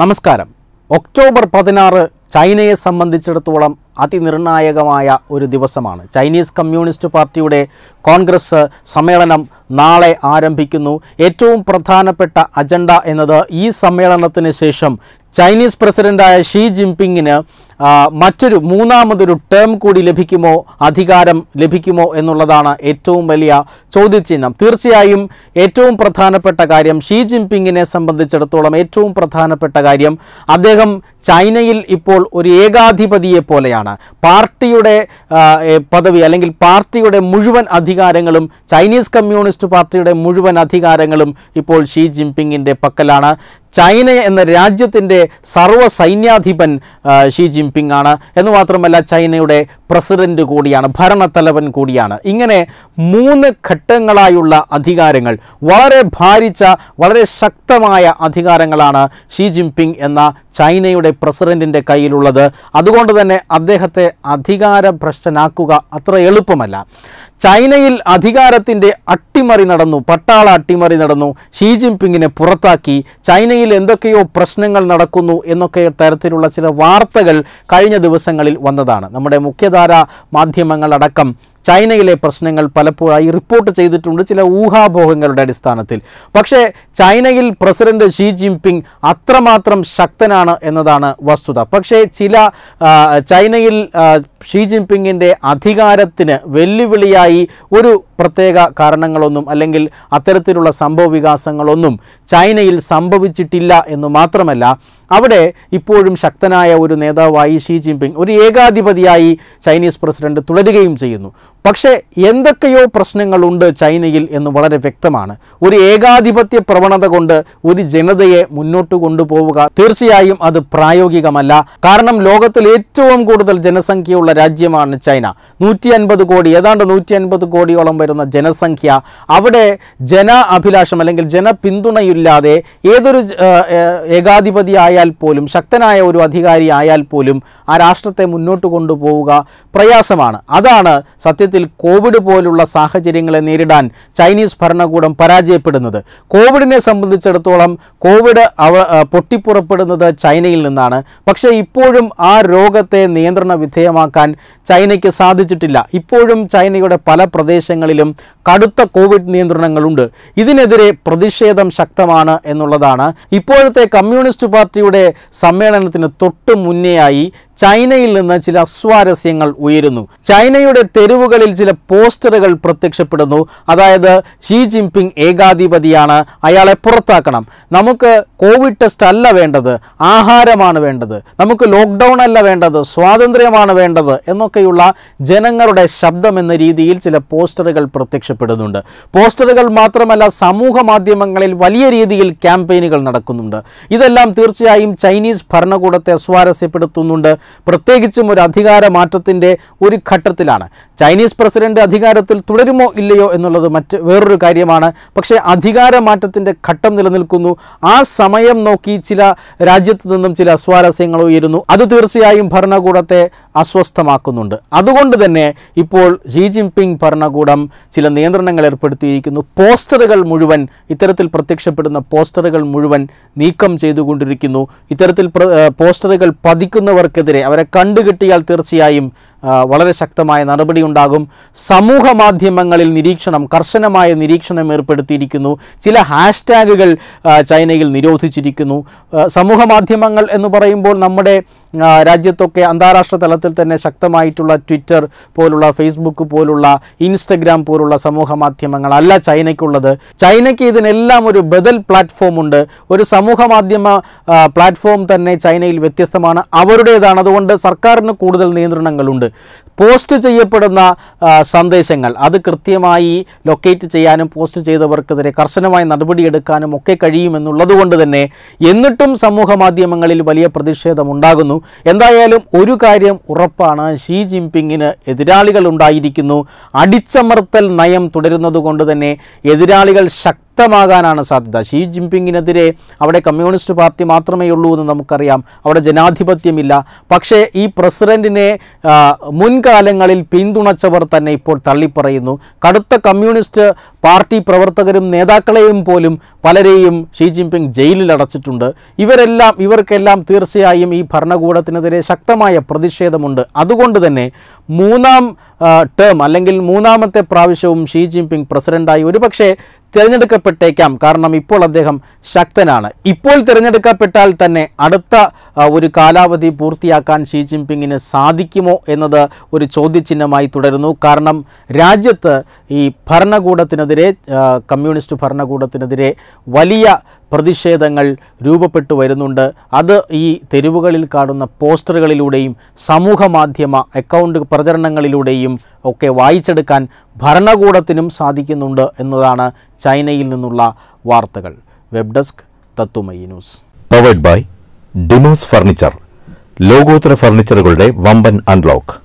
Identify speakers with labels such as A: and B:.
A: നമസ്കാരം ഒക്ടോബർ പതിനാറ് ചൈനയെ സംബന്ധിച്ചിടത്തോളം അതിനിർണായകമായ ഒരു ദിവസമാണ് ചൈനീസ് കമ്മ്യൂണിസ്റ്റ് പാർട്ടിയുടെ കോൺഗ്രസ് സമ്മേളനം നാളെ ആരംഭിക്കുന്നു ഏറ്റവും പ്രധാനപ്പെട്ട അജണ്ട എന്നത് ഈ സമ്മേളനത്തിന് ശേഷം ചൈനീസ് പ്രസിഡന്റായ ഷീ ജിൻപിങ്ങിന് മറ്റൊരു മൂന്നാമതൊരു ടേം കൂടി ലഭിക്കുമോ അധികാരം ലഭിക്കുമോ എന്നുള്ളതാണ് ഏറ്റവും വലിയ ചോദ്യചിഹ്നം തീർച്ചയായും ഏറ്റവും പ്രധാനപ്പെട്ട കാര്യം ഷീ ജിൻപിങ്ങിനെ സംബന്ധിച്ചിടത്തോളം ഏറ്റവും പ്രധാനപ്പെട്ട കാര്യം അദ്ദേഹം ചൈനയിൽ ഇപ്പോൾ ഒരു ഏകാധിപതിയെ പോലെയാണ് പാർട്ടിയുടെ പദവി അല്ലെങ്കിൽ പാർട്ടിയുടെ മുഴുവൻ അധികാരങ്ങളും ചൈനീസ് കമ്മ്യൂണിസ്റ്റ് പാർട്ടിയുടെ മുഴുവൻ അധികാരങ്ങളും ഇപ്പോൾ ഷീ ജിൻപിങ്ങിൻ്റെ പക്കലാണ് ചൈന എന്ന രാജ്യത്തിൻ്റെ സർവ്വ സൈന്യാധിപൻ ഷീ ജിൻപിങ് ആണ് എന്ന് മാത്രമല്ല ചൈനയുടെ പ്രസിഡന്റ് കൂടിയാണ് ഭരണത്തലവൻ കൂടിയാണ് ഇങ്ങനെ മൂന്ന് ഘട്ടങ്ങളായുള്ള അധികാരങ്ങൾ വളരെ ഭാരിച്ച വളരെ ശക്തമായ അധികാരങ്ങളാണ് ഷീ ജിൻപിങ് എന്ന ചൈനയുടെ പ്രസിഡന്റിൻ്റെ കയ്യിലുള്ളത് അതുകൊണ്ട് തന്നെ അദ്ദേഹത്തെ അധികാരഭ്രഷ്ടനാക്കുക അത്ര എളുപ്പമല്ല ചൈനയിൽ അധികാരത്തിൻ്റെ അട്ടിമറി നടന്നു പട്ടാള അട്ടിമറി നടന്നു ഷീ ജിൻപിങ്ങിനെ പുറത്താക്കി ചൈനയിൽ എന്തൊക്കെയോ പ്രശ്നങ്ങൾ നടക്കുന്നു എന്നൊക്കെ തരത്തിലുള്ള ചില വാർത്തകൾ കഴിഞ്ഞ ദിവസങ്ങളിൽ വന്നതാണ് നമ്മുടെ മുഖ്യധാര മാധ്യമങ്ങളടക്കം ചൈനയിലെ പ്രശ്നങ്ങൾ പലപ്പോഴായി റിപ്പോർട്ട് ചെയ്തിട്ടുണ്ട് ചില ഊഹാഭോഹങ്ങളുടെ അടിസ്ഥാനത്തിൽ പക്ഷേ ചൈനയിൽ പ്രസിഡന്റ് ഷീ ജിൻപിങ് അത്രമാത്രം ശക്തനാണ് എന്നതാണ് വസ്തുത പക്ഷേ ചില ചൈനയിൽ ഷീ ജിൻപിങ്ങിൻ്റെ അധികാരത്തിന് വെല്ലുവിളിയായി ഒരു പ്രത്യേക കാരണങ്ങളൊന്നും അല്ലെങ്കിൽ അത്തരത്തിലുള്ള സംഭവ വികാസങ്ങളൊന്നും ചൈനയിൽ സംഭവിച്ചിട്ടില്ല എന്ന് മാത്രമല്ല അവിടെ ഇപ്പോഴും ശക്തനായ ഒരു നേതാവായി ഷീ ജിൻപിങ് ഒരു ഏകാധിപതിയായി ചൈനീസ് പ്രസിഡന്റ് തുടരുകയും ചെയ്യുന്നു പക്ഷേ എന്തൊക്കെയോ പ്രശ്നങ്ങളുണ്ട് ചൈനയിൽ എന്ന് വളരെ വ്യക്തമാണ് ഒരു ഏകാധിപത്യ പ്രവണത കൊണ്ട് ഒരു ജനതയെ മുന്നോട്ട് കൊണ്ടുപോവുക തീർച്ചയായും അത് പ്രായോഗികമല്ല കാരണം ലോകത്തിൽ ഏറ്റവും കൂടുതൽ ജനസംഖ്യയുള്ള രാജ്യമാണ് ചൈന നൂറ്റി അൻപത് കോടി ഏതാണ്ട് നൂറ്റി അൻപത് കോടിയോളം വരുന്ന ജനസംഖ്യ അവിടെ ജന അഭിലാഷം അല്ലെങ്കിൽ ജനപിന്തുണയില്ലാതെ ഏതൊരു ഏകാധിപതി ആയാൽ പോലും ശക്തനായ ഒരു അധികാരി ആയാൽ പോലും ആ രാഷ്ട്രത്തെ മുന്നോട്ട് കൊണ്ടുപോവുക പ്രയാസമാണ് അതാണ് സത്യ ഇത്തരത്തിൽ കോവിഡ് പോലുള്ള സാഹചര്യങ്ങളെ നേരിടാൻ ചൈനീസ് ഭരണകൂടം പരാജയപ്പെടുന്നത് കോവിഡിനെ സംബന്ധിച്ചിടത്തോളം കോവിഡ് പൊട്ടിപ്പുറപ്പെടുന്നത് ചൈനയിൽ നിന്നാണ് പക്ഷേ ഇപ്പോഴും ആ രോഗത്തെ നിയന്ത്രണ വിധേയമാക്കാൻ ചൈനയ്ക്ക് സാധിച്ചിട്ടില്ല ഇപ്പോഴും ചൈനയുടെ പല പ്രദേശങ്ങളിലും കടുത്ത കോവിഡ് നിയന്ത്രണങ്ങളുണ്ട് ഇതിനെതിരെ പ്രതിഷേധം ശക്തമാണ് എന്നുള്ളതാണ് ഇപ്പോഴത്തെ കമ്മ്യൂണിസ്റ്റ് പാർട്ടിയുടെ സമ്മേളനത്തിന് തൊട്ടു മുന്നേയായി ചൈനയിൽ നിന്ന് ചില അസ്വാരസ്യങ്ങൾ ഉയരുന്നു ചൈനയുടെ തെരുവുകളിൽ ചില പോസ്റ്ററുകൾ പ്രത്യക്ഷപ്പെടുന്നു അതായത് ഷീ ജിൻപിങ് ഏകാധിപതിയാണ് അയാളെ പുറത്താക്കണം നമുക്ക് കോവിഡ് ടെസ്റ്റ് അല്ല വേണ്ടത് ആഹാരമാണ് വേണ്ടത് നമുക്ക് ലോക്ക്ഡൗൺ അല്ല വേണ്ടത് സ്വാതന്ത്ര്യമാണ് വേണ്ടത് എന്നൊക്കെയുള്ള ജനങ്ങളുടെ ശബ്ദം എന്ന രീതിയിൽ ചില പോസ്റ്ററുകൾ പ്രത്യക്ഷപ്പെടുന്നുണ്ട് പോസ്റ്ററുകൾ മാത്രമല്ല സമൂഹ മാധ്യമങ്ങളിൽ വലിയ രീതിയിൽ ക്യാമ്പയിനുകൾ നടക്കുന്നുണ്ട് ഇതെല്ലാം തീർച്ചയായും ചൈനീസ് ഭരണകൂടത്തെ അസ്വാരസ്യപ്പെടുത്തുന്നുണ്ട് പ്രത്യേകിച്ചും ഒരു അധികാര മാറ്റത്തിൻ്റെ ഒരു ഘട്ടത്തിലാണ് ചൈനീസ് പ്രസിഡന്റ് അധികാരത്തിൽ തുടരുമോ ഇല്ലയോ എന്നുള്ളത് മറ്റ് വേറൊരു കാര്യമാണ് പക്ഷേ അധികാരമാറ്റത്തിൻ്റെ ഘട്ടം നിലനിൽക്കുന്നു ആ സമയം നോക്കി ചില രാജ്യത്തു നിന്നും ചില സ്വാരസ്യങ്ങൾ ഉയരുന്നു അത് തീർച്ചയായും ഭരണകൂടത്തെ അസ്വസ്ഥമാക്കുന്നുണ്ട് അതുകൊണ്ട് തന്നെ ഇപ്പോൾ ഷീ ജിൻപിങ് ഭരണകൂടം ചില നിയന്ത്രണങ്ങൾ ഏർപ്പെടുത്തിയിരിക്കുന്നു പോസ്റ്ററുകൾ മുഴുവൻ ഇത്തരത്തിൽ പ്രത്യക്ഷപ്പെടുന്ന പോസ്റ്ററുകൾ മുഴുവൻ നീക്കം ചെയ്തുകൊണ്ടിരിക്കുന്നു ഇത്തരത്തിൽ പോസ്റ്ററുകൾ പതിക്കുന്നവർക്കെതിരെ അവരെ കണ്ടുകിട്ടിയാൽ തീർച്ചയായും വളരെ ശക്തമായ നടപടിയുണ്ടാകും സമൂഹ മാധ്യമങ്ങളിൽ നിരീക്ഷണം കർശനമായ നിരീക്ഷണം ഏർപ്പെടുത്തിയിരിക്കുന്നു ചില ഹാഷ്ടാഗുകൾ ചൈനയിൽ നിരോധിച്ചിരിക്കുന്നു സമൂഹ മാധ്യമങ്ങൾ എന്ന് പറയുമ്പോൾ നമ്മുടെ രാജ്യത്തൊക്കെ അന്താരാഷ്ട്ര തലത്തിൽ തന്നെ ശക്തമായിട്ടുള്ള ട്വിറ്റർ പോലുള്ള ഫേസ്ബുക്ക് പോലുള്ള ഇൻസ്റ്റഗ്രാം പോലുള്ള സമൂഹ മാധ്യമങ്ങളല്ല ചൈനയ്ക്കുള്ളത് ചൈനയ്ക്ക് ഇതിനെല്ലാം ഒരു ബദൽ പ്ലാറ്റ്ഫോം ഉണ്ട് ഒരു സമൂഹ മാധ്യമ പ്ലാറ്റ്ഫോം തന്നെ ചൈനയിൽ വ്യത്യസ്തമാണ് അവരുടേതാണ് അതുകൊണ്ട് സർക്കാരിന് കൂടുതൽ നിയന്ത്രണങ്ങളുണ്ട് പോസ്റ്റ് ചെയ്യപ്പെടുന്ന സന്ദേശങ്ങൾ അത് കൃത്യമായി ലൊക്കേറ്റ് ചെയ്യാനും പോസ്റ്റ് ചെയ്തവർക്കെതിരെ കർശനമായ നടപടിയെടുക്കാനും ഒക്കെ കഴിയുമെന്നുള്ളതുകൊണ്ട് തന്നെ എന്നിട്ടും സമൂഹ മാധ്യമങ്ങളിൽ വലിയ പ്രതിഷേധമുണ്ടാകുന്നു എന്തായാലും ഒരു കാര്യം ഉറപ്പാണ് ഷീ ജിൻപിങ്ങിന് എതിരാളികൾ ഉണ്ടായിരിക്കുന്നു അടിച്ചമർത്തൽ നയം തുടരുന്നത് കൊണ്ട് തന്നെ എതിരാളികൾ ശക്തി ശക്തമാകാനാണ് സാധ്യത ഷീ ജിൻപിങ്ങിനെതിരെ അവിടെ കമ്മ്യൂണിസ്റ്റ് പാർട്ടി മാത്രമേ ഉള്ളൂ എന്ന് നമുക്കറിയാം അവിടെ ജനാധിപത്യമില്ല പക്ഷേ ഈ പ്രസിഡന്റിനെ മുൻകാലങ്ങളിൽ പിന്തുണച്ചവർ തന്നെ ഇപ്പോൾ തള്ളിപ്പറയുന്നു കടുത്ത കമ്മ്യൂണിസ്റ്റ് പാർട്ടി പ്രവർത്തകരും നേതാക്കളെയും പോലും പലരെയും ഷീ ജിൻപിങ് ജയിലിൽ അടച്ചിട്ടുണ്ട് ഇവരെല്ലാം ഇവർക്കെല്ലാം തീർച്ചയായും ഈ ഭരണകൂടത്തിനെതിരെ ശക്തമായ പ്രതിഷേധമുണ്ട് അതുകൊണ്ട് തന്നെ മൂന്നാം ടേം അല്ലെങ്കിൽ മൂന്നാമത്തെ പ്രാവശ്യവും ഷീ ജിൻപിങ് പ്രസിഡന്റായി ഒരുപക്ഷെ തിരഞ്ഞെടുക്കപ്പെട്ടേക്കാം കാരണം ഇപ്പോൾ അദ്ദേഹം ശക്തനാണ് ഇപ്പോൾ തിരഞ്ഞെടുക്കപ്പെട്ടാൽ തന്നെ അടുത്ത ഒരു കാലാവധി പൂർത്തിയാക്കാൻ ഷീ ജിൻപിങ്ങിന് സാധിക്കുമോ എന്നത് ഒരു ചോദ്യചിഹ്നമായി തുടരുന്നു കാരണം രാജ്യത്ത് ഈ ഭരണകൂടത്തിനെതിരെ കമ്മ്യൂണിസ്റ്റ് ഭരണകൂടത്തിനെതിരെ വലിയ പ്രതിഷേധങ്ങൾ രൂപപ്പെട്ടു വരുന്നുണ്ട് അത് ഈ തെരുവുകളിൽ കാണുന്ന പോസ്റ്ററുകളിലൂടെയും സമൂഹ മാധ്യമ അക്കൗണ്ട് പ്രചരണങ്ങളിലൂടെയും ഒക്കെ വായിച്ചെടുക്കാൻ ഭരണകൂടത്തിനും സാധിക്കുന്നുണ്ട് എന്നതാണ് ചൈനയിൽ നിന്നുള്ള വാർത്തകൾ വെബ് ഡെസ്ക് തത്തുമയി news powered by Demos furniture ലോകോത്തര ഫർണിച്ചറുകളുടെ വമ്പൻ അൺലോക്ക്